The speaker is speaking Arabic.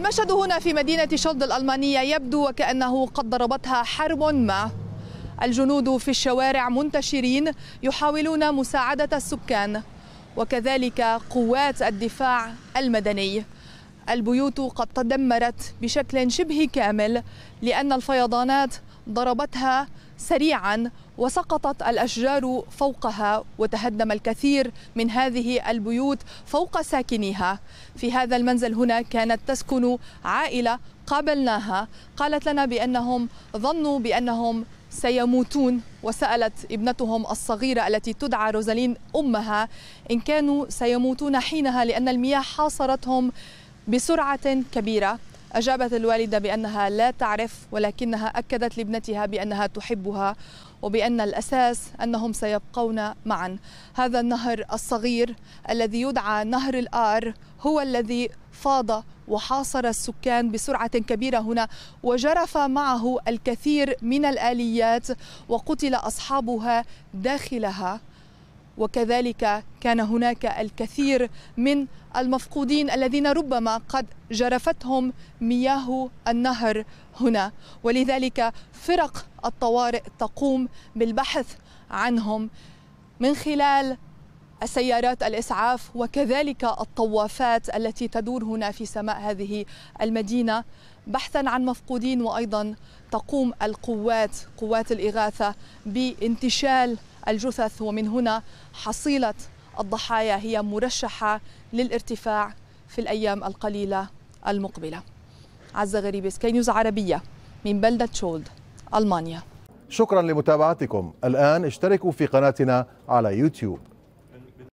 المشهد هنا في مدينة شلد الألمانية يبدو وكأنه قد ضربتها حرب ما الجنود في الشوارع منتشرين يحاولون مساعدة السكان وكذلك قوات الدفاع المدني البيوت قد تدمرت بشكل شبه كامل لأن الفيضانات ضربتها سريعا وسقطت الاشجار فوقها وتهدم الكثير من هذه البيوت فوق ساكنيها في هذا المنزل هنا كانت تسكن عائله قابلناها قالت لنا بانهم ظنوا بانهم سيموتون وسالت ابنتهم الصغيره التي تدعى روزالين امها ان كانوا سيموتون حينها لان المياه حاصرتهم بسرعه كبيره أجابت الوالدة بأنها لا تعرف ولكنها أكدت لابنتها بأنها تحبها وبأن الأساس أنهم سيبقون معا هذا النهر الصغير الذي يدعى نهر الآر هو الذي فاض وحاصر السكان بسرعة كبيرة هنا وجرف معه الكثير من الآليات وقتل أصحابها داخلها وكذلك كان هناك الكثير من المفقودين الذين ربما قد جرفتهم مياه النهر هنا ولذلك فرق الطوارئ تقوم بالبحث عنهم من خلال السيارات الاسعاف وكذلك الطوافات التي تدور هنا في سماء هذه المدينه بحثا عن مفقودين وايضا تقوم القوات قوات الاغاثه بانتشال الجثث ومن هنا حصيلة الضحايا هي مرشحة للارتفاع في الأيام القليلة المقبلة عزة غريبي سكاي عربية من بلدة شولد ألمانيا شكرا لمتابعتكم الآن اشتركوا في قناتنا على يوتيوب